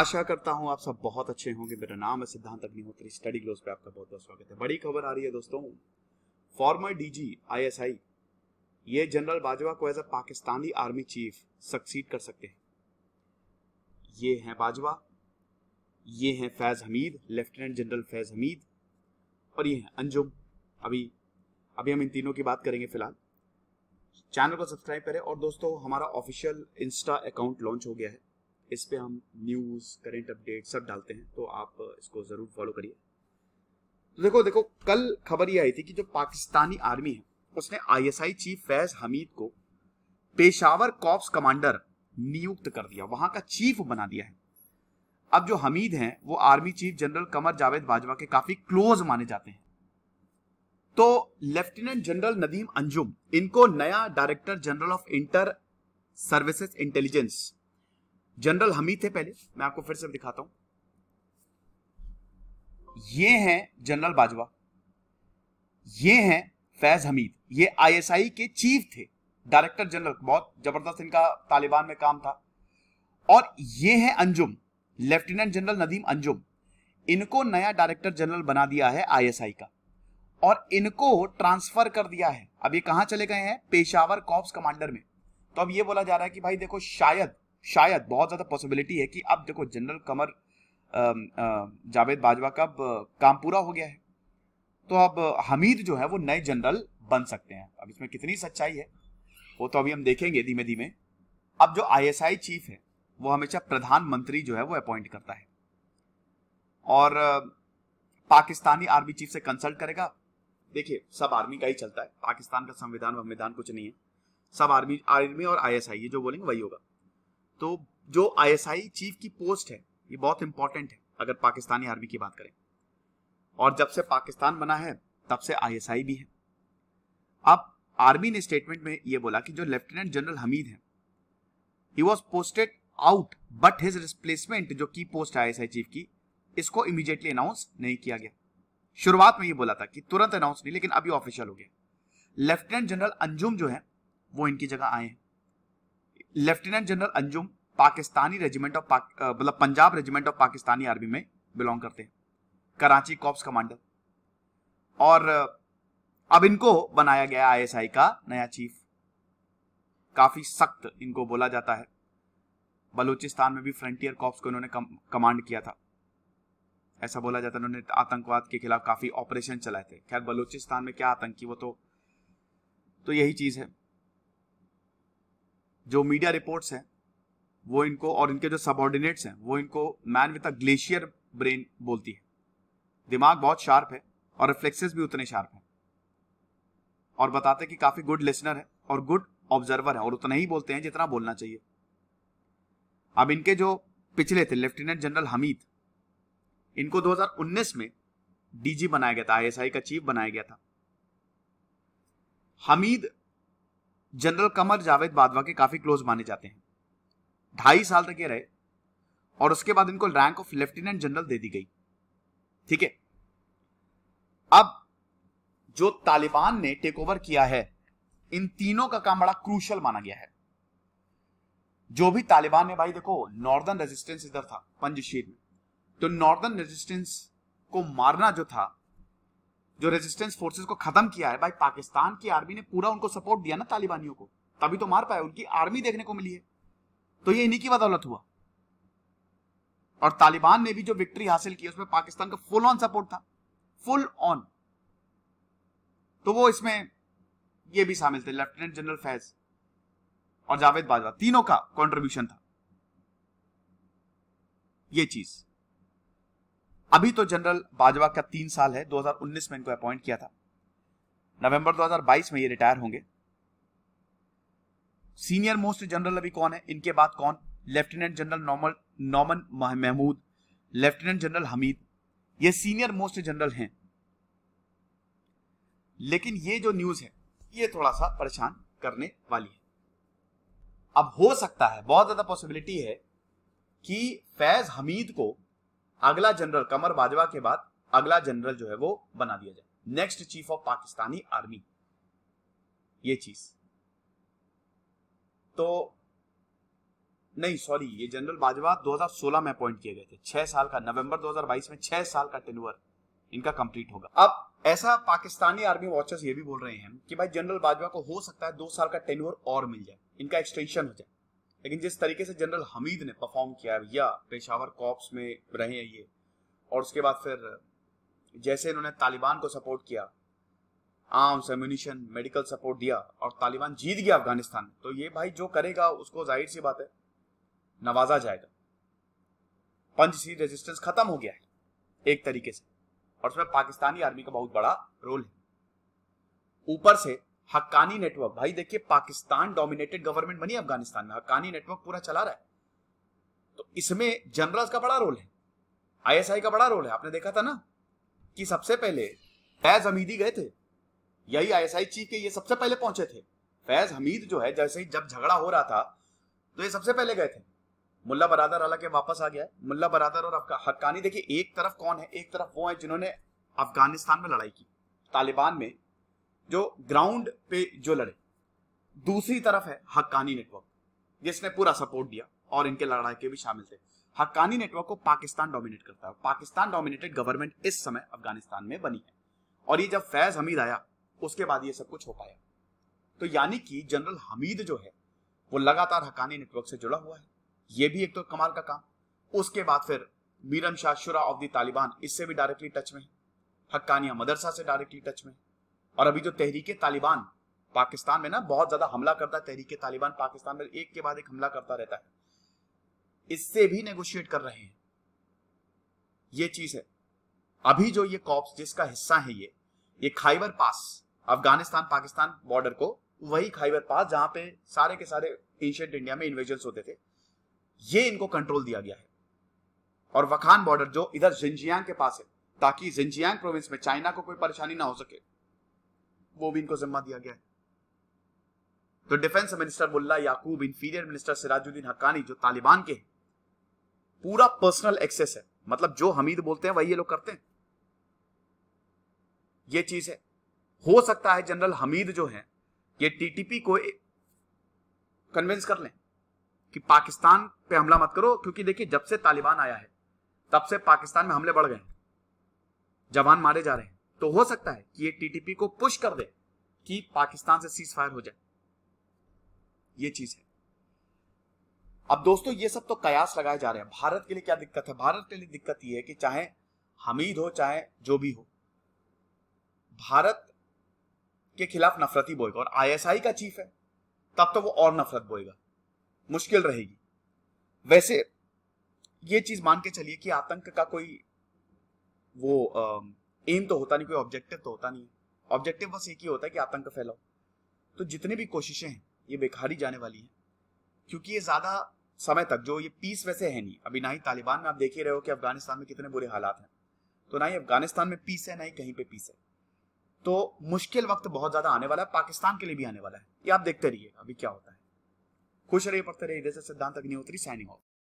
आशा करता हूँ आप सब बहुत अच्छे होंगे मेरा नाम है सिद्धांत अग्निहोत्री स्टडी ग्लोज पे आपका बहुत बहुत स्वागत है बड़ी खबर आ रही है दोस्तों फॉर्मर डीजी आईएसआई ये जनरल बाजवा को as a Pakistani army chief succeed कर सकते हैं ये हैं बाजवा ये हैं फैज हमीद लेफ्टिनेंट जनरल फैज हमीद और ये हैं अंजुम अभी अभी हम इन तीनों की बात करेंगे फिलहाल चैनल को सब्सक्राइब करें और दोस्तों हमारा ऑफिशियल इंस्टा अकाउंट लॉन्च हो गया है इस पर हम न्यूज़ करेंट अपडेट सब डालते हैं तो आप इसको ज़रूर फॉलो करिए तो देखो देखो कल खबर ये आई थी कि जो पाकिस्तानी आर्मी है उसने आईएसआई चीफ फैज हमीद को पेशावर कॉप्स कमांडर नियुक्त कर दिया वहां का चीफ बना दिया है अब जो हमीद हैं वो army chief general Qamar Javed Bajwa के काफी क्लोज माने जाते हैं तो लेफ्टिनेंट जनरल नदीम अंजुम इनको नया director general of inter services intelligence general Hameed थे पहले मैं आपको फिर से दिखाता हूं ये हैं जनरल बाजवा ये हैं फैज हमीद ये आईएसआई के चीफ थे डायरेक्टर जनरल बहुत जबरदस्त इनका तालिबान में काम था और ये हैं अंजुम लेफ्टिनेंट जनरल नदीम अंजुम इनको नया डायरेक्टर जनरल बना दिया है आईएसआई का और इनको ट्रांसफर कर दिया है अब ये कहां चले गए हैं पेशावर कॉप्स कमांडर में तो अब ये बोला जा रहा है कि भाई देखो शायद शायद बहुत ज़्यादा पॉसिबिलिटी है कि अब देखो जनरल कमर जावेद बाजवा का काम पूरा हो गया है तो अब हमीद जो है वो नए जनरल बन सकते हैं अब इसमें कितनी सच्चाई है वो तो अभी हम देखेंगे धीमे धीमे अब जो आईएसआई चीफ है वो हमेशा प्रधानमंत्री जो है वो अपॉइंट करता है और पाकिस्तानी आर्मी चीफ से कंसल्ट करेगा देखिए सब आर्मी का ही चलता है पाकिस्तान का संविधान वंविधान कुछ नहीं है सब आर्मी आर्मी और आईएसआई ये जो बोलेंगे वही होगा तो जो आईएसआई चीफ की पोस्ट है ये बहुत इंपॉर्टेंट है अगर पाकिस्तानी आर्मी की बात करें और जब से पाकिस्तान बना है तब से आईएसआई भी है अब आर्मी ने स्टेटमेंट में ये बोला कि जो लेफ्टिनेंट जनरल हमीद है he was posted out but his replacement जो की पोस्ट आई चीफ की इसको इमीडिएटली अनाउंस नहीं किया गया शुरुआत में ये बोला था कि तुरंत अनाउंस नहीं लेकिन अभी ऑफिशियल हो गया लेफ्टिनेंट जनरल अंजुम जो है वो इनकी जगह आए हैं lieutenant general Anjum Pakistani regiment of मतलब Punjab regiment of Pakistani army में बिलोंग करते हैं कराची कॉप्स कमांडर और अब इनको बनाया गया आईएसआई का नया चीफ काफी सख्त इनको बोला जाता है बलूचिस्तान में भी फ्रंटियर कॉप्स को इन्होंने कम, कमांड किया था ऐसा बोला जाता है उन्होंने आतंकवाद के खिलाफ काफी ऑपरेशन चलाए थे खैर बलूचिस्तान में क्या आतंकी वो तो तो यही चीज है जो मीडिया रिपोर्ट्स हैं वो इनको और इनके जो सबॉर्डिनेट्स हैं वो इनको man with a glacier brain बोलती है दिमाग बहुत शार्प है और रिफ्लेक्सेस भी उतने शार्प हैं और बताते कि काफी गुड लिसनर है और गुड ऑब्जर्वर है और उतना ही बोलते हैं जितना बोलना चाहिए अब इनके जो पिछले थे लेफ्टिनेंट जनरल हमीद इनको 2019 में डीजी बनाया गया था आईएसआई का चीफ बनाया गया था हमीद जनरल कमर जावेद बादवा के काफ़ी क्लोज माने जाते हैं ढाई साल तक ये रहे और उसके बाद इनको रैंक ऑफ लेफ्टिनेंट जनरल दे दी गई ठीक है अब जो तालिबान ने टेक ओवर किया है इन तीनों का काम बड़ा क्रूशल माना गया है जो भी तालिबान ने भाई देखो नॉर्दर्न रेजिस्टेंस इधर था पंजशीर में तो नॉर्दर्न रेजिस्टेंस को मारना जो था जो रेजिस्टेंस फोर्सेस को खत्म किया है भाई पाकिस्तान की आर्मी ने पूरा उनको सपोर्ट दिया ना तालिबानियों को तभी तो मार पाया उनकी आर्मी देखने को मिली है तो ये इन्हीं की बदौलत हुआ और तालिबान ने भी जो विक्ट्री हासिल की उसमें पाकिस्तान का फुल ऑन सपोर्ट था फुल ऑन तो वो इसमें ये भी शामिल थे लेफ्टिनेंट जनरल फैज और जावेद बाजवा तीनों का कॉन्ट्रीब्यूशन था ये चीज अभी तो जनरल बाजवा का तीन साल है 2019 में इनको अपॉइंट किया था नवंबर 2022 में ये रिटायर होंगे सीनियर मोस्ट जनरल अभी कौन है इनके बाद कौन lieutenant general normal Nauman Mahmood lieutenant general Hameed ये सीनियर मोस्ट जनरल हैं लेकिन ये जो न्यूज है ये थोड़ा सा परेशान करने वाली है अब हो सकता है बहुत ज्यादा पॉसिबिलिटी है कि फैज हमीद को अगला जनरल कमर बाजवा के बाद अगला जनरल जो है वो बना दिया जाए next chief of Pakistani army ये चीज तो नहीं सॉरी ये जनरल बाजवा 2016 में अपॉइंट किए गए थे छह साल का नवंबर 2022 में छह साल का टेनवर इनका कंप्लीट होगा अब ऐसा पाकिस्तानी आर्मी वॉचर्स ये भी बोल रहे हैं कि भाई जनरल बाजवा को हो सकता है दो साल का टेनवर और मिल जाए इनका एक्सटेंशन हो जाए लेकिन जिस तरीके से जनरल हमीद ने परफॉर्म किया या पेशावर कॉप्स में रहे हैं ये और उसके बाद फिर जैसे इन्होंने तालिबान को सपोर्ट किया आर्म्स एम्यूनिशन मेडिकल सपोर्ट दिया और तालिबान जीत गया अफगानिस्तान तो ये भाई जो करेगा उसको जाहिर सी बात है नवाजा जाएगा पंच सी रेजिस्टेंस खत्म हो गया है एक तरीके से और उसमें पाकिस्तानी आर्मी का बहुत बड़ा रोल है ऊपर से हक्कानी नेटवर्क भाई देखिए पाकिस्तान डोमिनेटेड गवर्नमेंट बनी अफगानिस्तान में हक्कानी नेटवर्क पूरा चला रहा है तो इसमें जनरल्स का बड़ा रोल है आईएसआई का बड़ा रोल है आपने देखा था ना कि सबसे पहले फैज हमीदी गए थे यही आईएसआई चीफ के ये सबसे पहले पहुंचे थे फैज हमीद जो है जैसे ही जब झगड़ा हो रहा था तो ये सबसे पहले गए थे मुल्ला बरादर हालांकि वापस आ गया मुल्ला बरादर और हक्कानी देखिए एक तरफ कौन है एक तरफ वो है जिन्होंने अफगानिस्तान में लड़ाई की तालिबान में जो ग्राउंड पे जो लड़े दूसरी तरफ है हक्कानी नेटवर्क जिसने पूरा सपोर्ट दिया और इनके लड़ाई के भी शामिल थे हक्कानी नेटवर्क को पाकिस्तान डोमिनेट करता है पाकिस्तान डोमिनेटेड गवर्नमेंट इस समय अफगानिस्तान में बनी है और ये जब फैज हमीद आया उसके बाद ये सब कुछ हो पाया तो यानी कि जनरल हमीद जो है वो लगातार हकानी नेटवर्क से जुड़ा हुआ है ये भी एक तो कमाल का काम उसके बाद फिर मीरम शाह शुरा ऑफ द तालिबान इससे भी डायरेक्टली टच में है हक्कानिया मदरसा से डायरेक्टली टच में है और अभी जो तहरीक तालिबान पाकिस्तान में ना बहुत ज्यादा हमला करता है तहरीके तालिबान पाकिस्तान में एक के बाद एक हमला करता रहता है इससे भी नेगोशिएट कर रहे हैं ये चीज है अभी जो ये कॉप्स जिसका हिस्सा है ये ये खाइबर पास अफगानिस्तान पाकिस्तान बॉर्डर को वही खाइबर पास जहां पे सारे के सारे एशियंट इंडिया में इन्वेजन होते थे ये इनको कंट्रोल दिया गया है और वखान बॉर्डर जो इधर जिंजियांग के पास है ताकि जिंजियांग प्रोविंस में चाइना को कोई परेशानी ना हो सके वो भी इनको जिम्मा दिया गया है तो defence minister Mulla Yaqoob interior minister Sirajuddin Haqqani जो तालिबान के पूरा पर्सनल एक्सेस है मतलब जो हमीद बोलते हैं वही ये लोग करते हैं ये चीज है हो सकता है जनरल हमीद जो है ये टीटीपी को कन्विंस कर लें कि पाकिस्तान पे हमला मत करो क्योंकि देखिए जब से तालिबान आया है तब से पाकिस्तान में हमले बढ़ गए जवान मारे जा रहे हैं तो हो सकता है कि ये टीटीपी को पुश कर दे कि पाकिस्तान से सीज फायर हो जाए ये चीज है अब दोस्तों ये सब तो कयास लगाए जा रहे हैं भारत के लिए क्या दिक्कत है भारत के लिए दिक्कत ये है कि चाहे हमीद हो चाहे जो भी हो भारत के खिलाफ नफरत ही बोएगा और आईएसआई का चीफ है तब तो वो और नफरत बोएगा मुश्किल रहेगी वैसे ये चीज मान के चलिए कि आतंक का कोई वो आ, एम तो होता नहीं कोई ऑब्जेक्टिव तो होता नहीं ऑब्जेक्टिव बस एक ही होता है कि आतंक फैलाओ तो जितने भी कोशिशें हैं ये बेकार ही जाने वाली हैं क्योंकि ये ज़्यादा समय तक जो ये पीस वैसे है नहीं अभी ना ही तालिबान में आप देख ही रहे हो कि अफगानिस्तान में कितने बुरे हालात हैं तो ना ही अफगानिस्तान में पीस है ना ही कहीं पे पीस है तो मुश्किल वक्त बहुत ज़्यादा आने वाला है पाकिस्तान के लिए भी आने वाला है ये आप देखते रहिए अभी क्या होता है खुश रहिए पढ़ते रहिए जैसे सिद्धांत अग्निहोत्री साइनिंग ऑफ